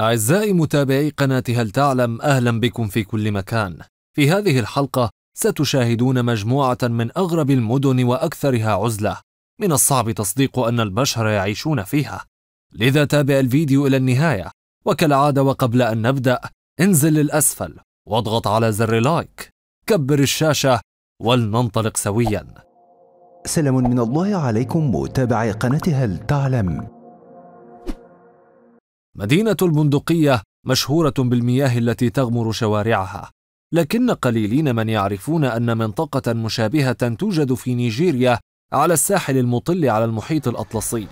أعزائي متابعي قناة هل تعلم أهلا بكم في كل مكان في هذه الحلقة ستشاهدون مجموعة من أغرب المدن وأكثرها عزلة من الصعب تصديق أن البشر يعيشون فيها لذا تابع الفيديو إلى النهاية وكالعادة وقبل أن نبدأ انزل للأسفل واضغط على زر لايك كبر الشاشة ولننطلق سويا سلام من الله عليكم متابعي قناة هل تعلم مدينة البندقية مشهورة بالمياه التي تغمر شوارعها، لكن قليلين من يعرفون أن منطقة مشابهة توجد في نيجيريا على الساحل المطل على المحيط الأطلسي.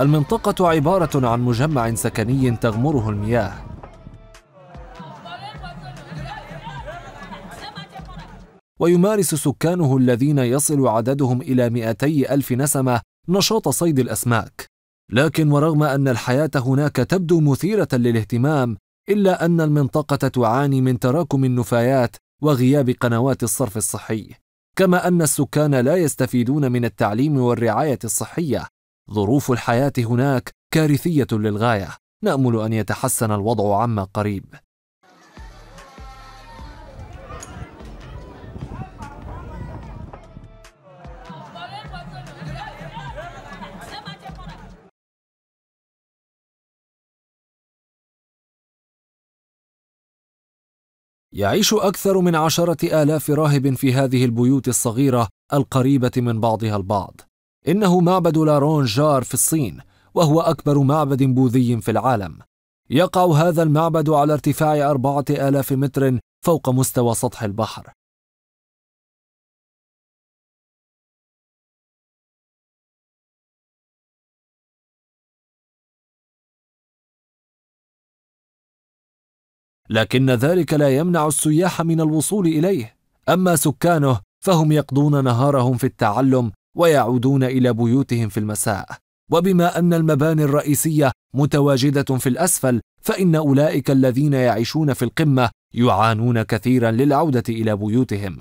المنطقة عبارة عن مجمع سكني تغمره المياه. ويمارس سكانه الذين يصل عددهم إلى 200 ألف نسمة نشاط صيد الأسماك لكن ورغم ان الحياه هناك تبدو مثيره للاهتمام الا ان المنطقه تعاني من تراكم النفايات وغياب قنوات الصرف الصحي كما ان السكان لا يستفيدون من التعليم والرعايه الصحيه ظروف الحياه هناك كارثيه للغايه نامل ان يتحسن الوضع عما قريب يعيش أكثر من عشرة آلاف راهب في هذه البيوت الصغيرة القريبة من بعضها البعض إنه معبد لارون جار في الصين وهو أكبر معبد بوذي في العالم يقع هذا المعبد على ارتفاع أربعة آلاف متر فوق مستوى سطح البحر لكن ذلك لا يمنع السياح من الوصول إليه أما سكانه فهم يقضون نهارهم في التعلم ويعودون إلى بيوتهم في المساء وبما أن المباني الرئيسية متواجدة في الأسفل فإن أولئك الذين يعيشون في القمة يعانون كثيرا للعودة إلى بيوتهم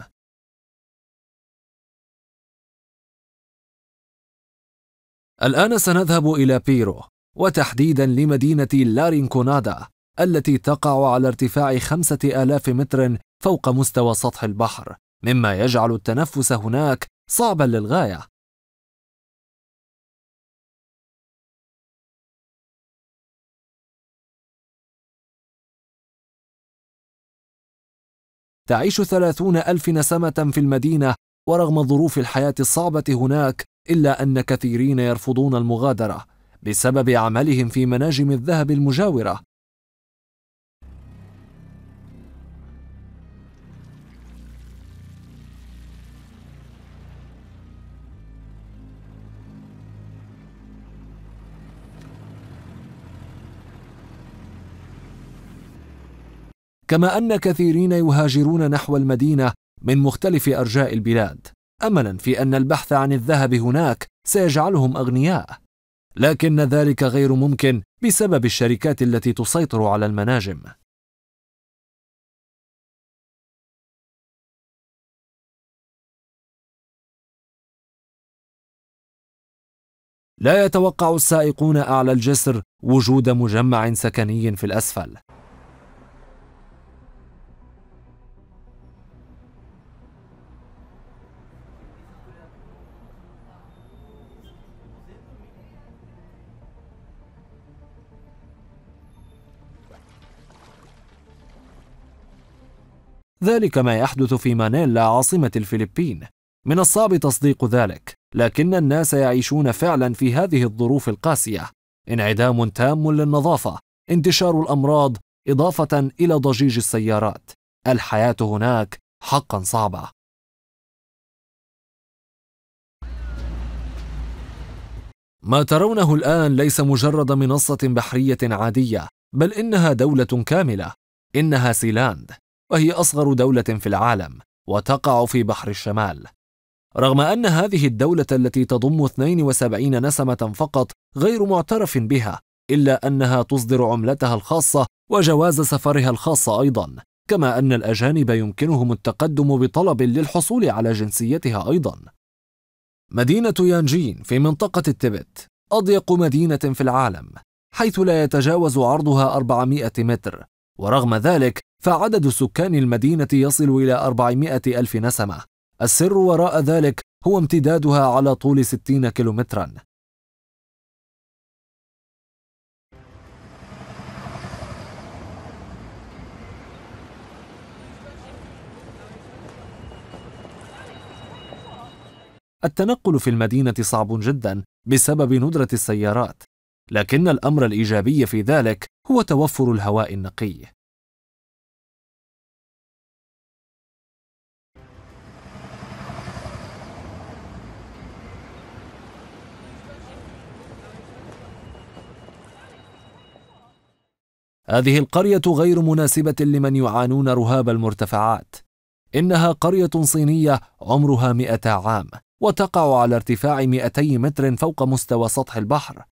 الآن سنذهب إلى بيرو وتحديدا لمدينة لارينكونادا التي تقع على ارتفاع خمسة آلاف متر فوق مستوى سطح البحر مما يجعل التنفس هناك صعبا للغاية تعيش ثلاثون ألف نسمة في المدينة ورغم ظروف الحياة الصعبة هناك إلا أن كثيرين يرفضون المغادرة بسبب عملهم في مناجم الذهب المجاورة كما ان كثيرين يهاجرون نحو المدينه من مختلف ارجاء البلاد املا في ان البحث عن الذهب هناك سيجعلهم اغنياء لكن ذلك غير ممكن بسبب الشركات التي تسيطر على المناجم لا يتوقع السائقون اعلى الجسر وجود مجمع سكني في الاسفل ذلك ما يحدث في مانيلا عاصمة الفلبين من الصعب تصديق ذلك لكن الناس يعيشون فعلا في هذه الظروف القاسية انعدام تام للنظافة انتشار الأمراض إضافة إلى ضجيج السيارات الحياة هناك حقا صعبة ما ترونه الآن ليس مجرد منصة بحرية عادية بل إنها دولة كاملة إنها سيلاند وهي أصغر دولة في العالم وتقع في بحر الشمال رغم أن هذه الدولة التي تضم 72 نسمة فقط غير معترف بها إلا أنها تصدر عملتها الخاصة وجواز سفرها الخاص أيضا كما أن الأجانب يمكنهم التقدم بطلب للحصول على جنسيتها أيضا مدينة يانجين في منطقة التبت أضيق مدينة في العالم حيث لا يتجاوز عرضها 400 متر ورغم ذلك فعدد سكان المدينة يصل إلى 400 ألف نسمة السر وراء ذلك هو امتدادها على طول 60 كيلومترا التنقل في المدينة صعب جدا بسبب ندرة السيارات لكن الأمر الإيجابي في ذلك هو توفر الهواء النقي هذه القرية غير مناسبة لمن يعانون رهاب المرتفعات إنها قرية صينية عمرها مئة عام وتقع على ارتفاع 200 متر فوق مستوى سطح البحر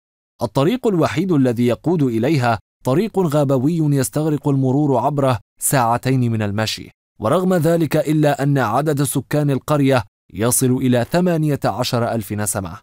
الطريق الوحيد الذي يقود اليها طريق غابوي يستغرق المرور عبره ساعتين من المشي ورغم ذلك إلا أن عدد سكان القرية يصل إلى 18 ألف نسمة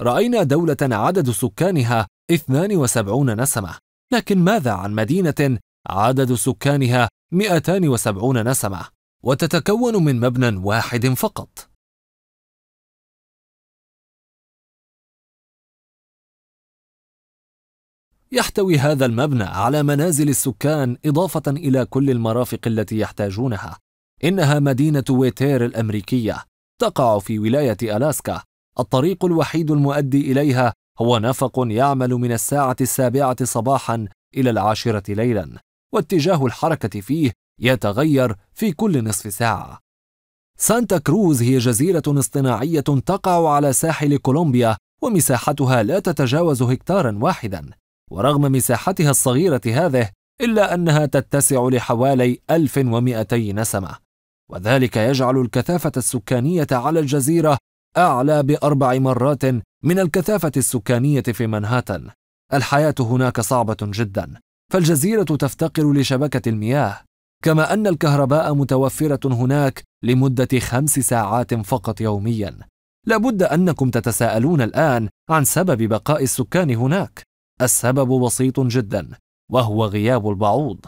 رأينا دولة عدد سكانها 72 نسمة لكن ماذا عن مدينة عدد سكانها 270 نسمة وتتكون من مبنى واحد فقط يحتوي هذا المبنى على منازل السكان إضافة إلى كل المرافق التي يحتاجونها إنها مدينة ويتير الأمريكية تقع في ولاية ألاسكا الطريق الوحيد المؤدي إليها هو نفق يعمل من الساعة السابعة صباحا إلى العاشرة ليلا واتجاه الحركة فيه يتغير في كل نصف ساعة سانتا كروز هي جزيرة اصطناعية تقع على ساحل كولومبيا ومساحتها لا تتجاوز هكتارا واحدا ورغم مساحتها الصغيرة هذه إلا أنها تتسع لحوالي 1200 نسمة وذلك يجعل الكثافة السكانية على الجزيرة أعلى بأربع مرات من الكثافة السكانية في منهاتن. الحياة هناك صعبة جدا، فالجزيرة تفتقر لشبكة المياه، كما أن الكهرباء متوفرة هناك لمدة خمس ساعات فقط يوميا. لابد أنكم تتساءلون الآن عن سبب بقاء السكان هناك. السبب بسيط جدا، وهو غياب البعوض.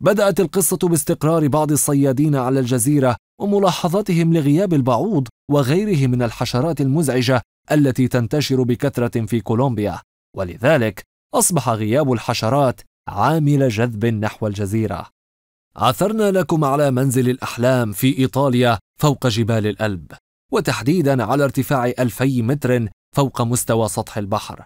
بدأت القصة باستقرار بعض الصيادين على الجزيرة وملاحظتهم لغياب البعوض وغيره من الحشرات المزعجة التي تنتشر بكثرة في كولومبيا ولذلك أصبح غياب الحشرات عامل جذب نحو الجزيرة عثرنا لكم على منزل الأحلام في إيطاليا فوق جبال الألب وتحديدا على ارتفاع 2000 متر فوق مستوى سطح البحر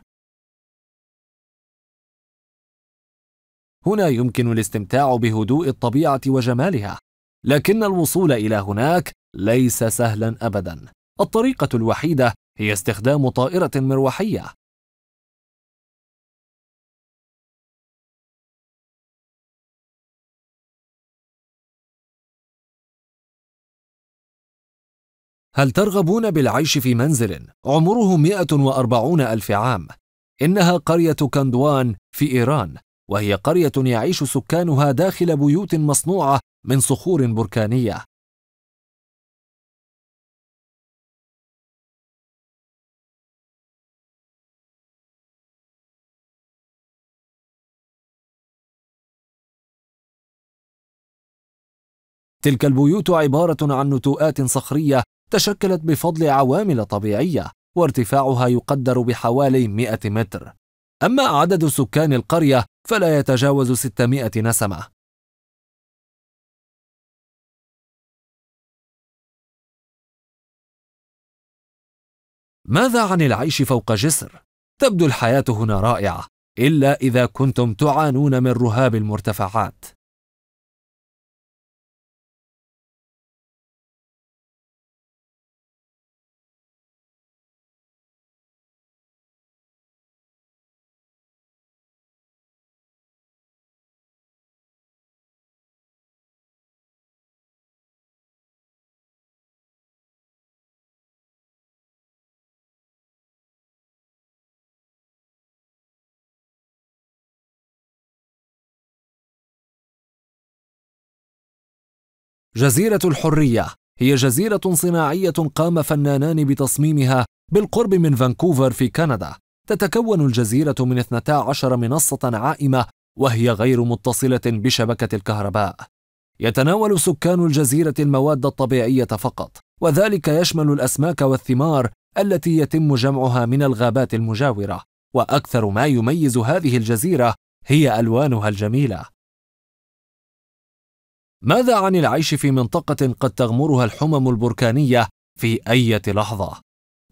هنا يمكن الاستمتاع بهدوء الطبيعة وجمالها لكن الوصول إلى هناك ليس سهلا أبدا الطريقة الوحيدة هي استخدام طائرة مروحية هل ترغبون بالعيش في منزل عمره 140 ألف عام؟ إنها قرية كندوان في إيران وهي قرية يعيش سكانها داخل بيوت مصنوعة من صخور بركانيه تلك البيوت عباره عن نتوءات صخريه تشكلت بفضل عوامل طبيعيه وارتفاعها يقدر بحوالي 100 متر أما عدد سكان القرية فلا يتجاوز 600 نسمة ماذا عن العيش فوق جسر؟ تبدو الحياة هنا رائعة إلا إذا كنتم تعانون من رهاب المرتفعات جزيرة الحرية هي جزيرة صناعية قام فنانان بتصميمها بالقرب من فانكوفر في كندا. تتكون الجزيرة من 12 منصة عائمة وهي غير متصلة بشبكة الكهرباء. يتناول سكان الجزيرة المواد الطبيعية فقط، وذلك يشمل الأسماك والثمار التي يتم جمعها من الغابات المجاورة، وأكثر ما يميز هذه الجزيرة هي ألوانها الجميلة. ماذا عن العيش في منطقة قد تغمرها الحمم البركانية في أي لحظة؟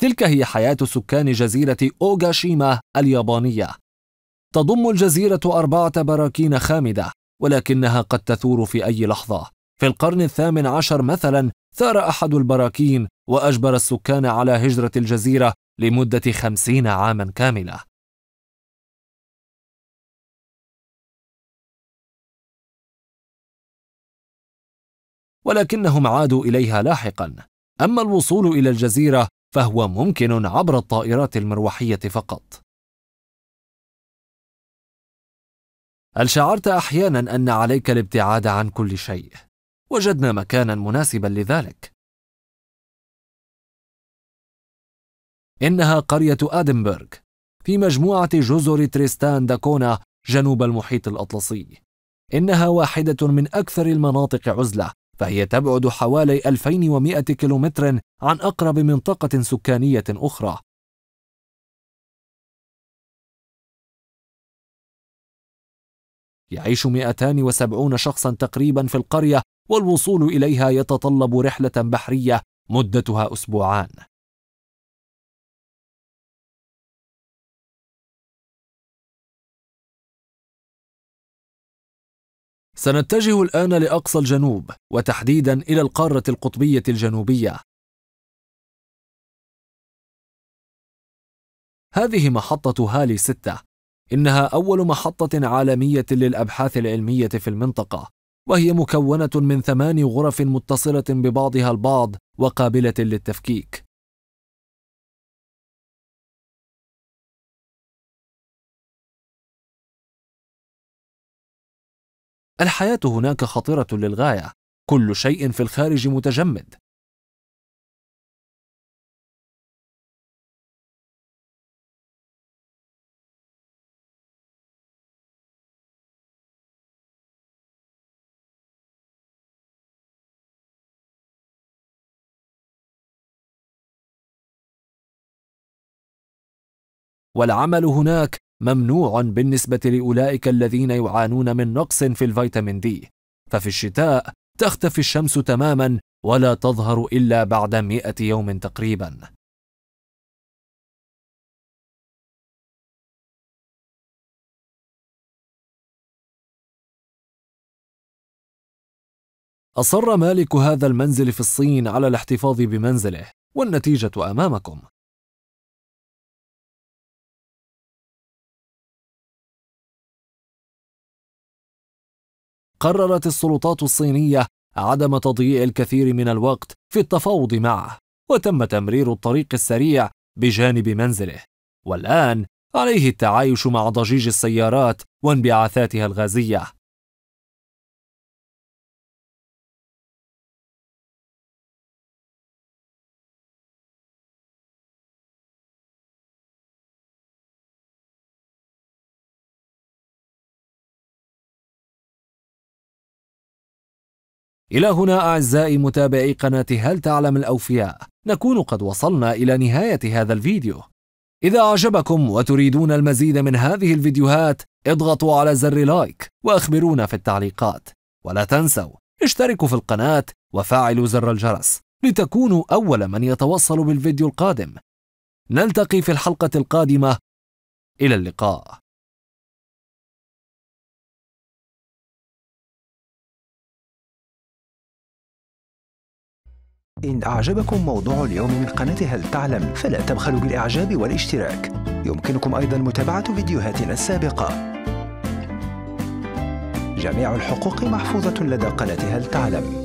تلك هي حياة سكان جزيرة أوغاشيما اليابانية. تضم الجزيرة أربعة براكين خامدة، ولكنها قد تثور في أي لحظة. في القرن الثامن عشر مثلا، ثار أحد البراكين وأجبر السكان على هجرة الجزيرة لمدة خمسين عاما كاملة. ولكنهم عادوا إليها لاحقا أما الوصول إلى الجزيرة فهو ممكن عبر الطائرات المروحية فقط هل شعرت أحيانا أن عليك الابتعاد عن كل شيء؟ وجدنا مكانا مناسبا لذلك إنها قرية آدنبرغ في مجموعة جزر تريستان داكونا جنوب المحيط الأطلسي إنها واحدة من أكثر المناطق عزلة فهي تبعد حوالي 2100 كيلومتر عن أقرب منطقة سكانية أخرى يعيش 270 شخصا تقريبا في القرية والوصول إليها يتطلب رحلة بحرية مدتها أسبوعان سنتجه الآن لأقصى الجنوب وتحديدا إلى القارة القطبية الجنوبية هذه محطة هالي 6 إنها أول محطة عالمية للأبحاث العلمية في المنطقة وهي مكونة من ثمان غرف متصلة ببعضها البعض وقابلة للتفكيك الحياة هناك خطرة للغاية، كل شيء في الخارج متجمد. والعمل هناك ممنوع بالنسبة لأولئك الذين يعانون من نقص في الفيتامين دي ففي الشتاء تختفي الشمس تماما ولا تظهر إلا بعد مئة يوم تقريبا أصر مالك هذا المنزل في الصين على الاحتفاظ بمنزله والنتيجة أمامكم قررت السلطات الصينية عدم تضييع الكثير من الوقت في التفاوض معه وتم تمرير الطريق السريع بجانب منزله والآن عليه التعايش مع ضجيج السيارات وانبعاثاتها الغازية إلى هنا أعزائي متابعي قناة هل تعلم الأوفياء نكون قد وصلنا إلى نهاية هذا الفيديو إذا أعجبكم وتريدون المزيد من هذه الفيديوهات اضغطوا على زر لايك وأخبرونا في التعليقات ولا تنسوا اشتركوا في القناة وفعلوا زر الجرس لتكونوا أول من يتوصل بالفيديو القادم نلتقي في الحلقة القادمة إلى اللقاء إن أعجبكم موضوع اليوم من قناة هل تعلم فلا تبخلوا بالإعجاب والاشتراك يمكنكم أيضا متابعة فيديوهاتنا السابقة جميع الحقوق محفوظة لدى قناة هل تعلم